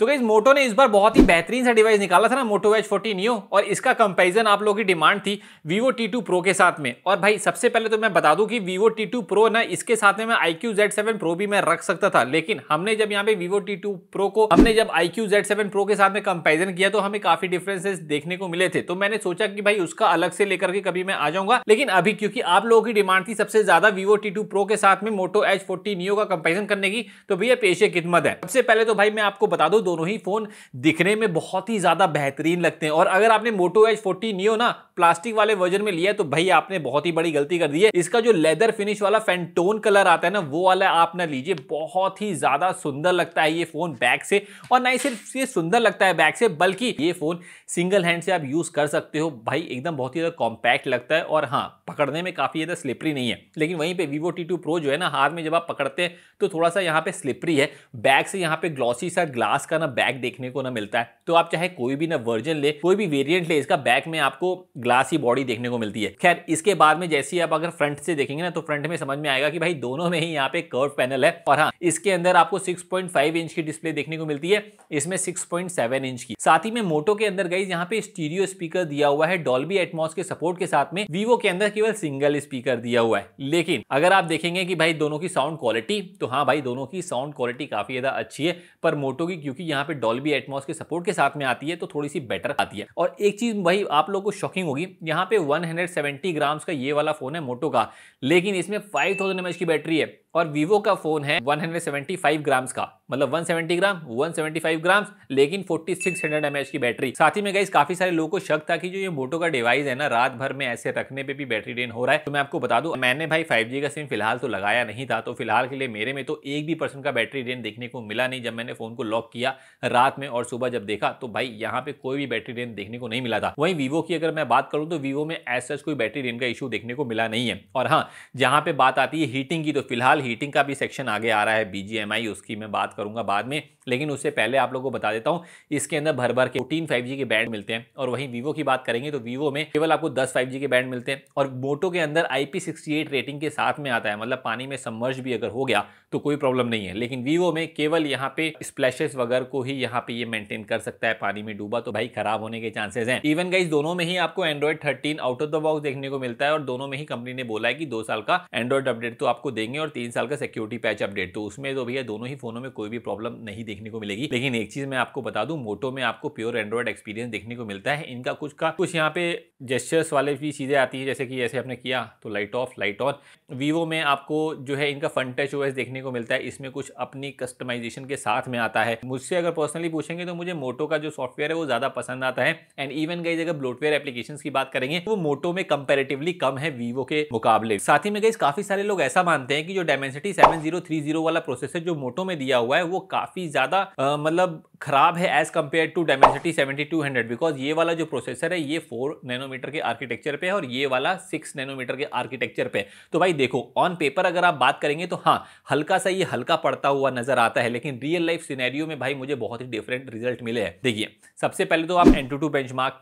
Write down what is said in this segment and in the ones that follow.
तो गई मोटो ने इस बार बहुत ही बेहतरीन सा डिवाइस निकाला था ना मोटो एच फोर्टीन यू और इसका कंपैरिजन आप लोगों की डिमांड थी वीवो टी टू प्रो के साथ में और भाई सबसे पहले तो मैं बता दूं कि वीवो टी टू प्रो ना इसके साथ में मैं iQOO Z seven pro भी मैं रख सकता था लेकिन हमने जब यहाँ पे वीवो टी टू प्रो को हमने जब iQOO Z seven pro के साथ में कंपेरिजन किया तो हमें काफी डिफरेंसेस देखने को मिले थे तो मैंने सोचा कि भाई उसका अलग से लेकर के कभी मैं आ जाऊंगा लेकिन अभी क्योंकि आप लोगों की डिमांड थी सबसे ज्यादा वीवो टी टू प्रो के साथ में मोटो एच फोर्टीन का कंपेरिजन करने की तो भैया पेशे खिदमत है सबसे पहले तो भाई मैं आपको बता दू दोनों ही फ़ोन दिखने में बहुत ही ज़्यादा बेहतरीन लगते हैं और अगर आपने मोटो एच फोर्टी नियो ना प्लास्टिक वाले वर्जन में लिया तो भाई आपने बहुत ही बड़ी गलती कर दी है इसका जो लेदर फिनिश वाला फेंटोन कलर आता है ना वो वाला आप ना लीजिए बहुत ही ज्यादा सुंदर लगता है ये फोन बैक से और ना ही सिर्फ ये सुंदर लगता है बैक से बल्कि ये फोन सिंगल हैंड से आप यूज कर सकते हो भाई एकदम बहुत ही ज्यादा कॉम्पैक्ट लगता है और हाँ पकड़ने में काफी ज्यादा स्लिपरी नहीं है लेकिन वहीं पर वीवो टी प्रो जो है ना हाथ में जब आप पकड़ते हैं तो थोड़ा सा यहाँ पे स्लिपरी है बैक से यहाँ पे ग्लॉसी सा ग्लास का ना बैक देखने को ना मिलता है तो आप चाहे कोई भी ना वर्जन ले कोई भी वेरियंट ले इसका बैक में आपको ग्लासी बॉडी देखने को मिलती है खैर इसके बाद में जैसे आप अगर फ्रंट से देखेंगे ना तो फ्रंट में समझ में आएगा कि भाई दोनों में ही यहाँ पे कर्व पैनल है और हाँ इसके अंदर आपको 6.5 इंच की डिस्प्ले देखने को मिलती है इसमें 6.7 इंच की साथ ही में मोटो के अंदर गई यहाँ पे स्टीरियो स्पीकर दिया हुआ है डॉल्बी एटमोस के सपोर्ट के साथ में वीवो के अंदर केवल सिंगल स्पीकर दिया हुआ है लेकिन अगर आप देखेंगे कि भाई दोनों की साउंड क्वालिटी तो हाँ भाई दोनों की साउंड क्वालिटी काफी ज्यादा अच्छी है पर मोटो की क्योंकि यहाँ पे डॉल्बी एटमोस के सपोर्ट के साथ में आती है तो थोड़ी सी बेटर आती है और एक चीज भाई आप लोग को शॉकिंग होगी यहाँ पे 170 हंड्रेड ग्राम्स का ये वाला फ़ोन है मोटो का लेकिन इसमें 5000 थाउजेंड की बैटरी है और वीवो का फ़ोन है 175 हंड्रेड ग्राम्स का मतलब 170 ग्राम 175 ग्राम्स लेकिन 4600 एमएच की बैटरी साथ ही में गई काफ़ी सारे लोगों को शक था कि जो ये मोटो का डिवाइस है ना रात भर में ऐसे रखने पे भी बैटरी ड्रेन हो रहा है तो मैं आपको बता दू मैंने भाई फाइव का सिम फिलहाल तो लगाया नहीं था तो फिलहाल के लिए मेरे में तो एक भी परसेंट का बैटरी ड्रेन देखने को मिला नहीं जब मैंने फ़ोन को लॉक किया रात में और सुबह जब देखा तो भाई यहाँ पे कोई भी बैटरी ड्रेन देखने को नहीं मिला था वहीं वीवो की अगर मैं बात बात करूँ तो वीवो में एज सच कोई बैटरी ड्रेन का इशू देखने को मिला नहीं है और हाँ जहाँ पे बात आती है हीटिंग की तो फिलहाल हीटिंग का भी सेक्शन आगे आ रहा है बी उसकी मैं बात करूँगा बाद में लेकिन उससे पहले आप लोग को बता देता हूँ इसके अंदर भर भर के फोर्टीन फाइव के बैंड मिलते हैं और वहीं वीवो की बात करेंगे तो वीवो में केवल आपको दस फाइव के बैंड मिलते हैं और मोटो के अंदर आई रेटिंग के साथ में आता है मतलब पानी में सम्मर्ज भी अगर हो गया तो कोई प्रॉब्लम नहीं है लेकिन वीवो में केवल यहाँ पे स्प्लैशेस वगैरह को ही यहाँ पे ये मेंटेन कर सकता है पानी में डूबा तो भाई खराब होने के चांसेस हैं इवन गाइज दोनों में ही आपको Android thirteen out of the box देखने को मिलता है और दोनों में ही कंपनी ने बोला है कि दो साल का एंड्रॉइड अपडेट तो आपको देंगे और तीन साल का सिक्योरिटी पैच अपडेट तो उसमें तो भैया दोनों ही फोनों में कोई भी प्रॉब्लम नहीं देखने को मिलेगी लेकिन एक चीज मैं आपको बता दू मोटो में आपको प्योर एंड्रॉइड एक्सपीरियंस देखने को मिलता है इनका कुछ का कुछ यहाँ पे जेस्टर्स वाले भी चीजें आती है जैसे कि जैसे आपने किया तो light off light on Vivo में आपको जो है इनका फ्रंट टच ओएस देखने को मिलता है इसमें कुछ अपनी कस्टमाइजेशन के साथ में आता है मुझसे अगर पर्सनली पूछेंगे तो मुझे मोटो का जो सॉफ्टवेयर है वो ज्यादा पसंद आता है एंड इवन गई जगह ब्लोटवेयर एप्लीकेशन की बात करेंगे वो मोटो में कंपेरेटिवली कम है वीवो के मुकाबले साथ ही में गई काफी सारे लोग ऐसा मानते हैं कि जो डायमेंसिटी सेवन वाला प्रोसेसर जो मोटो में दिया हुआ है वो काफी ज्यादा मतलब खराब है as compared to Dimensity seventy because ये वाला जो प्रोसेसर है ये फोर नैनोमीटर के आर्किटेक्चर पे है और ये वाला सिक्स नैनोमीटर के आर्किटेक्चर पे तो भाई देखो ऑन पेपर अगर आप बात करेंगे तो हाँ हल्का सा ये हल्का पड़ता हुआ नजर आता है लेकिन रियल लाइफ सिनेरियो में भाई मुझे बहुत ही डिफरेंट रिजल्ट मिले हैं देखिए सबसे पहले तो आप एन टू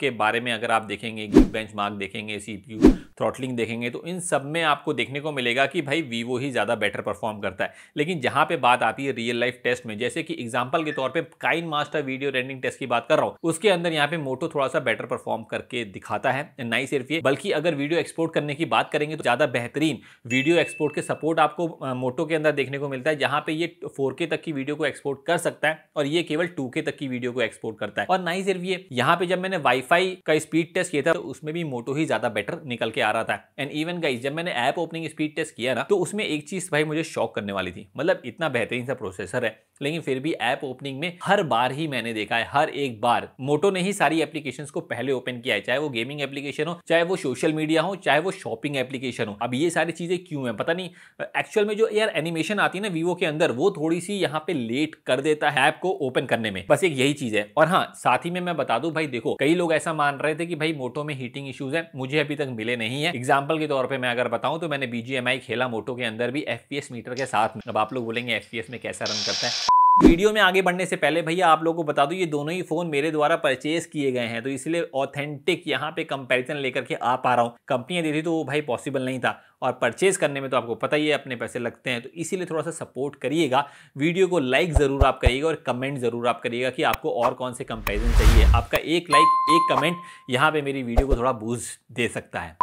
के बारे में अगर आप देखेंगे देखेंगे गिग बेंच मार्क देखेंगे सी पी यू थ्रॉटलिंग देखेंगे तो इन सब में आपको देखने को मिलेगा कि भाई वीवो ही ज़्यादा बेटर परफॉर्म करता है लेकिन जहाँ पे बात आती है रियल लाइफ टेस्ट में जैसे कि एग्जाम्पल के तौर पर KineMaster video rendering test की बात कर रहा हूँ उसके अंदर यहाँ पे मोटो थोड़ा सा बेटर परफॉर्म करके दिखाता है ना ही सिर्फ ये बल्कि अगर वीडियो एक्सपोर्ट करने की बात करेंगे तो ज़्यादा बेहतरीन वीडियो एक्सपोर्ट के सपोर्ट आपको मोटो के अंदर देखने को मिलता है जहाँ पे ये 4K तक की वीडियो को एक्सपोर्ट कर सकता है और ये केवल 2K तक की वीडियो को एक्सपोर्ट करता है और ना ही सिर्फ ये यहाँ पे जब मैंने वाईफाई का स्पीड टेस्ट किया था तो उसमें भी मोटो ही ज़्यादा बेटर निकल के आ रहा था एंड इवन गाइज जब मैंने ऐप ओपनिंग स्पीड टेस्ट किया ना तो उसमें एक चीज़ भाई मुझे शॉक करने वाली थी मतलब इतना बेहतरीन सा प्रोसेसर है लेकिन फिर भी ऐप ओपनिंग में हर बार ही मैंने देखा है हर एक बार मोटो ने ही सारी एप्लीकेशन को पहले ओपन किया है चाहे वो गेमिंग एप्लीकेशन हो चाहे वो सोशल मीडिया हो चाहे वो शॉपिंग एप्लीकेशन हो अब ये सारी चीज़ें क्यों है पता नहीं एक्चुअल में जो यार एनिमेशन आती है ना वीवो के अंदर वो थोड़ी सी यहाँ पे लेट कर देता है ऐप को ओपन करने में बस एक यही चीज़ है और हाँ साथ ही में मैं बता दू भाई देखो कई लोग ऐसा मान रहे थे कि भाई मोटो मोटो में हीटिंग इशूज है मुझे अभी तक मिले नहीं है एग्जाम्पल के तौर पर मैं अगर बताऊँ तो मैंने बीजीएमआई खेला मोटो के अंदर भी एफ मीटर के साथ में अब आप लोग बोलेंगे एफ में कैसा रन करता है वीडियो में आगे बढ़ने से पहले भैया आप लोगों को बता दूं ये दोनों ही फ़ोन मेरे द्वारा परचेज किए गए हैं तो इसलिए ऑथेंटिक यहाँ पे कंपैरिजन लेकर के आ पा रहा हूँ कंपनियाँ देती तो वो भाई पॉसिबल नहीं था और परचेज करने में तो आपको पता ही है अपने पैसे लगते हैं तो इसीलिए थोड़ा सा सपोर्ट करिएगा वीडियो को लाइक ज़रूर आप करिएगा और कमेंट ज़रूर आप करिएगा कि आपको और कौन से कंपेरिजन चाहिए आपका एक लाइक एक कमेंट यहाँ पर मेरी वीडियो को थोड़ा बूझ दे सकता है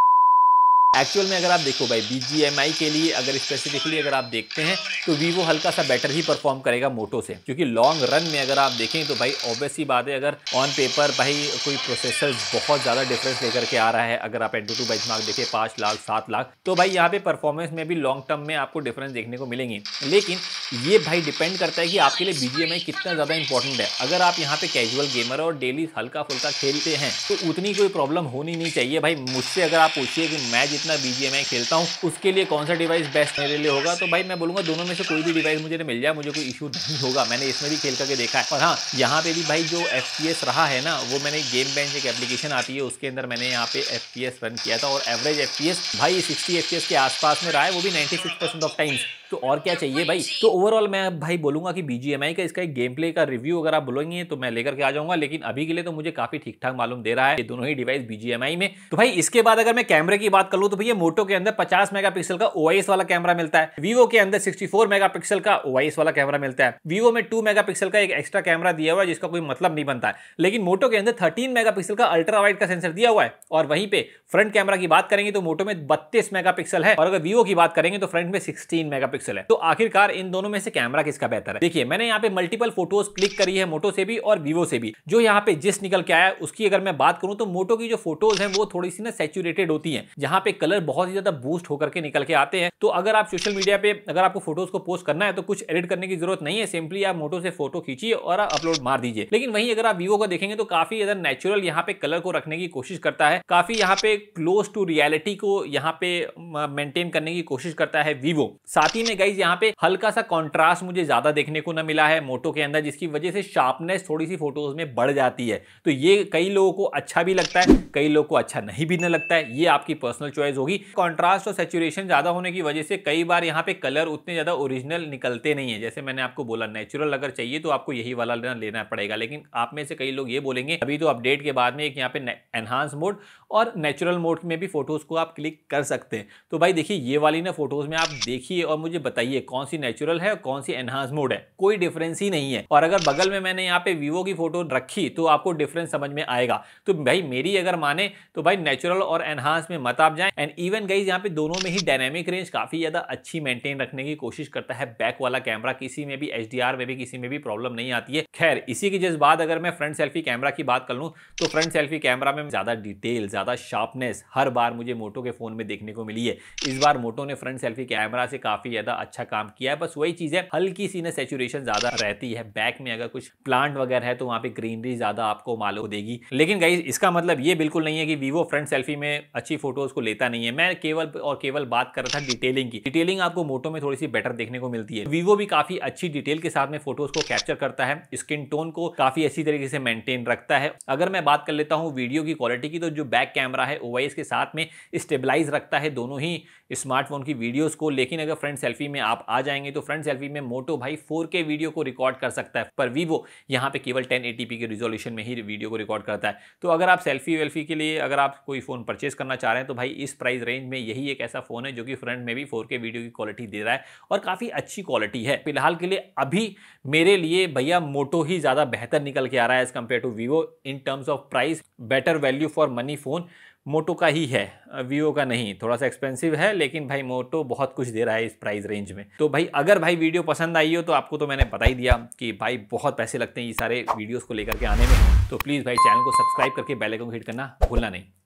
एक्चुअल में अगर आप देखो भाई बी के लिए अगर स्पेसिफिकली अगर आप देखते हैं तो वीवो हल्का सा बेटर ही परफॉर्म करेगा मोटो से क्योंकि लॉन्ग रन में अगर आप देखें तो भाई ऑब्वियसली बात है अगर ऑन पेपर भाई कोई प्रोसेसर बहुत ज़्यादा डिफरेंस लेकर के आ रहा है अगर आप एंटू टू बेंच मार्क देखें पाँच लाख सात लाख तो भाई यहाँ पे परफॉर्मेंस में भी लॉन्ग टर्म में आपको डिफरेंस देखने को मिलेंगे लेकिन ये भाई डिपेंड करता है कि आपके लिए बी कितना ज़्यादा इंपॉर्टेंट है अगर आप यहाँ पे कैजुअल गेमर और डेली हल्का फुल्का खेलते हैं तो उतनी कोई प्रॉब्लम होनी नहीं चाहिए भाई मुझसे अगर आप पूछिए कि मैं जितना बीजे मैं खेलता हूँ उसके लिए कौन सा डिवाइस बेस्ट मेरे लिए होगा तो भाई मैं बोलूंगा दोनों में से कोई भी डिवाइस मुझे मिल जाए मुझे कोई इशू नहीं होगा मैंने इसमें भी खेल करके देखा है और हाँ यहाँ पे भी भाई जो एफ रहा है ना वो मैंने गेम बेंच एक एप्लीकेशन आती है उसके अंदर मैंने यहाँ पे एफ रन किया था और एवरेज एफ भाई सिक्सटी एफ के आसपास में रहा है वो भी नाइन्टी ऑफ टाइम्स तो और क्या चाहिए भाई तो ओवरऑल मैं भाई बोलूंगा कि बीजीएमआई का इसका एक गेम प्ले का रिव्यू अगर आप बोलेंगे तो मैं लेकर के आ जाऊंगा लेकिन अभी के लिए तो मुझे काफी ठीक ठाक मालूम दे रहा है ये दोनों ही डिवाइस बीजीएमआई में तो भाई इसके बाद अगर मैं कैमरे की बात कर तो भैया मोटो के अंदर 50 मेगापिक्सल का ओआईएस वाला कैमरा मिलता है वीवो के अंदर 64 मेगापिक्सल का ओआईएस वाला कैमरा मिलता है वीवो में 2 मेगापिक्सल का एक एक्स्ट्रा कैमरा दिया हुआ है जिसका कोई मतलब नहीं बनता है लेकिन मोटो के अंदर 13 मेगापिक्सल का अल्ट्रा वाइड का सेंसर दिया हुआ है और वहीं पे फ्रंट कैमरा की बात करेंगे तो मोटो में बत्तीस मेगा है और अगर वीवो की बात करेंगे तो फ्रंट में सिक्सटीन मेगा है तो आखिरकार इन दोनों में से कैमरा किसका बेहतर है देखिए मैंने यहाँ पे मल्टीपल फोटोज क्लिक करी है मोटो से भी और वीवो से भी जो यहाँ पे जिस निकल के आया उसकी अगर मैं बात करूं तो मोटो की जो फोटोज है वो थोड़ी सी ना सेचुरेटेड होती है जहां पे कलर बहुत ही ज्यादा बूस्ट होकर के निकल के आते हैं तो अगर आप सोशल मीडिया पे अगर आपको फोटोज को पोस्ट करना है तो कुछ एडिट करने की जरूरत नहीं है सिंपली आप मोटो से फोटो खींचिए और अपलोड मार दीजिए लेकिन वहीं अगर आप वीवो को देखेंगे तो काफी ज्यादा नेचुरल यहाँ पे कलर को रखने की कोशिश करता है काफी यहाँ पे क्लोज टू रियलिटी को यहाँ पे मेंटेन करने की कोशिश करता है वीवो साथ ही में गई यहाँ पे हल्का सा कॉन्ट्रास्ट मुझे ज्यादा देखने को न मिला है मोटो के अंदर जिसकी वजह से शार्पनेस थोड़ी सी फोटोज में बढ़ जाती है तो ये कई लोगों को अच्छा भी लगता है कई लोगों को अच्छा नहीं भी न लगता है ये आपकी पर्सनल चॉइस राइज होगी कॉन्ट्रास्ट और सेचुरेशन ज़्यादा होने की वजह से कई बार यहाँ पे कलर उतने ज़्यादा ओरिजिनल निकलते नहीं है जैसे मैंने आपको बोला नेचुरल अगर चाहिए तो आपको यही वाला लेना लेना पड़ेगा लेकिन आप में से कई लोग ये बोलेंगे अभी तो अपडेट के बाद में एक यहाँ पे एनहांस मोड और नेचुरल मोड में भी फोटोज़ को आप क्लिक कर सकते हैं तो भाई देखिए ये वाली ना फोटोज़ में आप देखिए और मुझे बताइए कौन सी नेचुरल है और कौन सी एनहांस मोड है कोई डिफरेंस ही नहीं है और अगर बगल में मैंने यहाँ पे वीवो की फोटो रखी तो आपको डिफरेंस समझ में आएगा तो भाई मेरी अगर माने तो भाई नेचुरल और एनहांस में मत आप जाए एंड इवन गाइज यहाँ पे दोनों में ही डायनेमिक रेंज काफ़ी ज़्यादा अच्छी मेंटेन रखने की कोशिश करता है बैक वाला कैमरा किसी में भी एच में भी किसी में भी प्रॉब्लम नहीं आती है खैर इसी के जिस बाद अगर मैं फ्रंट सेल्फी कैमरा की बात कर लूँ तो फ्रंट सेल्फी कैमरा में ज़्यादा डिटेल ज़्यादा शार्पनेस हर बार मुझे मोटो के फ़ोन में देखने को मिली है इस बार मोटो ने फ्रंट सेल्फी कैमरा से काफ़ी ज़्यादा अच्छा काम किया है बस वही चीज़ है हल्की सी ना सेचुरेशन ज़्यादा रहती है बैक में अगर कुछ प्लांट वगैरह है तो वहाँ पर ग्रीनरी ज़्यादा आपको मालूम देगी लेकिन गाइज इसका मतलब ये बिल्कुल नहीं है कि वीवो फ्रंट सेल्फी में अच्छी फोटोज़ को लेता नहीं है मैं केवल और केवल बात कर रहा था डिटेलिंग की डिटेलिंग आपको मोटो में थोड़ी सी बेटर देखने को मिलती है वीवो भी काफी अच्छी डिटेल के साथ में फोटोज को कैप्चर करता है स्किन टोन को काफी अच्छी तरीके से मेंटेन रखता है अगर मैं बात कर लेता हूँ वीडियो की क्वालिटी की तो जो बैक कैमरा है ओवाइस के साथ में स्टेबलाइज रखता है दोनों ही स्मार्टफोन की वीडियोज को लेकिन अगर फ्रंट सेल्फी में आप आ जाएंगे तो फ्रंट सेल्फी में मोटो भाई फोर वीडियो को रिकॉर्ड कर सकता है पर वीवो यहाँ पे केवल टेन के रिजोल्यूशन में ही वीडियो को रिकॉर्ड करता है तो अगर आप सेल्फी वेल्फी के लिए अगर आप कोई फ़ोन परचेज करना चाह रहे हैं तो भाई इस प्राइस रेंज में यही एक ऐसा फ़ोन है जो कि फ्रंट में भी फोर वीडियो की क्वालिटी दे रहा है और काफ़ी अच्छी क्वालिटी है फिलहाल के लिए अभी मेरे लिए भैया मोटो ही ज़्यादा बेहतर निकल के आ रहा है as compared to Vivo in terms of price better value for money phone Moto का ही है वीवो का नहीं थोड़ा सा एक्सपेंसिव है लेकिन भाई मोटो बहुत कुछ दे रहा है इस प्राइस रेंज में तो भाई अगर भाई वीडियो पसंद आई हो तो आपको तो मैंने बता ही दिया कि भाई बहुत पैसे लगते हैं ये सारे वीडियोस को लेकर के आने में तो प्लीज़ भाई चैनल को सब्सक्राइब करके बेल आइकन को हिट करना भूलना नहीं